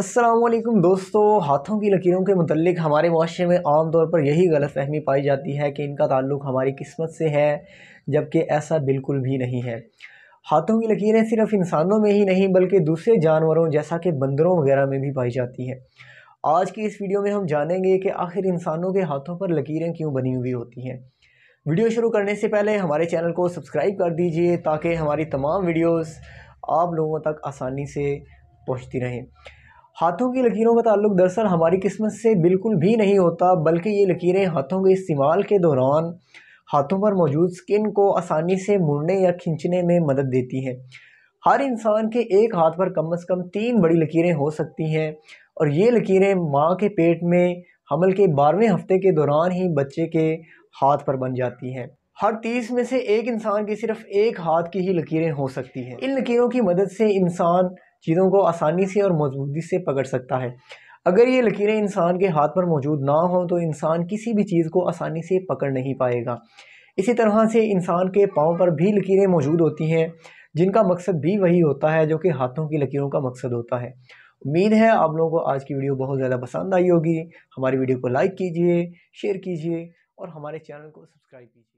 असलम दोस्तों हाथों की लकीरों के मतलब हमारे माशरे में आम तौर पर यही गलत फहमी पाई जाती है कि इनका ताल्लुक हमारी किस्मत से है जबकि ऐसा बिल्कुल भी नहीं है हाथों की लकीरें सिर्फ इंसानों में ही नहीं बल्कि दूसरे जानवरों जैसा कि बंदरों वगैरह में भी पाई जाती हैं आज की इस वीडियो में हम जानेंगे कि आखिर इंसानों के हाथों पर लकीरें क्यों बनी हुई होती हैं वीडियो शुरू करने से पहले हमारे चैनल को सब्सक्राइब कर दीजिए ताकि हमारी तमाम वीडियोज़ आप लोगों तक आसानी से पहुँचती रहें हाथों की लकीरों का ताल्लुक दरअसल हमारी किस्मत से बिल्कुल भी नहीं होता बल्कि ये लकीरें हाथों के इस्तेमाल के दौरान हाथों पर मौजूद स्किन को आसानी से मुड़ने या खींचने में मदद देती हैं हर इंसान के एक हाथ पर कम अज़ कम तीन बड़ी लकीरें हो सकती हैं और ये लकीरें माँ के पेट में हमल के बारहवें हफ्ते के दौरान ही बच्चे के हाथ पर बन जाती हैं हर तीस में से एक इंसान की सिर्फ एक हाथ की ही लकीरें हो सकती हैं इन लकीरों की मदद से इंसान चीज़ों को आसानी से और मजबूती से पकड़ सकता है अगर ये लकीरें इंसान के हाथ पर मौजूद ना हों तो इंसान किसी भी चीज़ को आसानी से पकड़ नहीं पाएगा इसी तरह से इंसान के पाँव पर भी लकीरें मौजूद होती हैं जिनका मकसद भी वही होता है जो कि हाथों की लकीरों का मकसद होता है उम्मीद है आप लोगों को आज की वीडियो बहुत ज़्यादा पसंद आई होगी हमारी वीडियो को लाइक कीजिए शेयर कीजिए और हमारे चैनल को सब्सक्राइब कीजिए